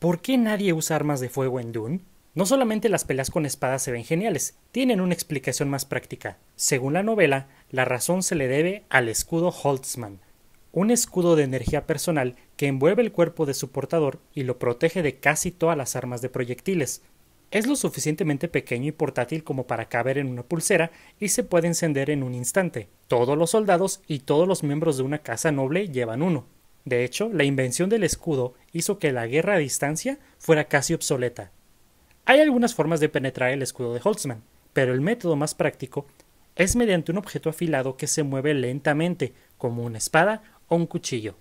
¿Por qué nadie usa armas de fuego en Dune? No solamente las peleas con espadas se ven geniales, tienen una explicación más práctica. Según la novela, la razón se le debe al escudo Holtzman, un escudo de energía personal que envuelve el cuerpo de su portador y lo protege de casi todas las armas de proyectiles. Es lo suficientemente pequeño y portátil como para caber en una pulsera y se puede encender en un instante. Todos los soldados y todos los miembros de una casa noble llevan uno. De hecho, la invención del escudo hizo que la guerra a distancia fuera casi obsoleta. Hay algunas formas de penetrar el escudo de Holtzman, pero el método más práctico es mediante un objeto afilado que se mueve lentamente, como una espada o un cuchillo.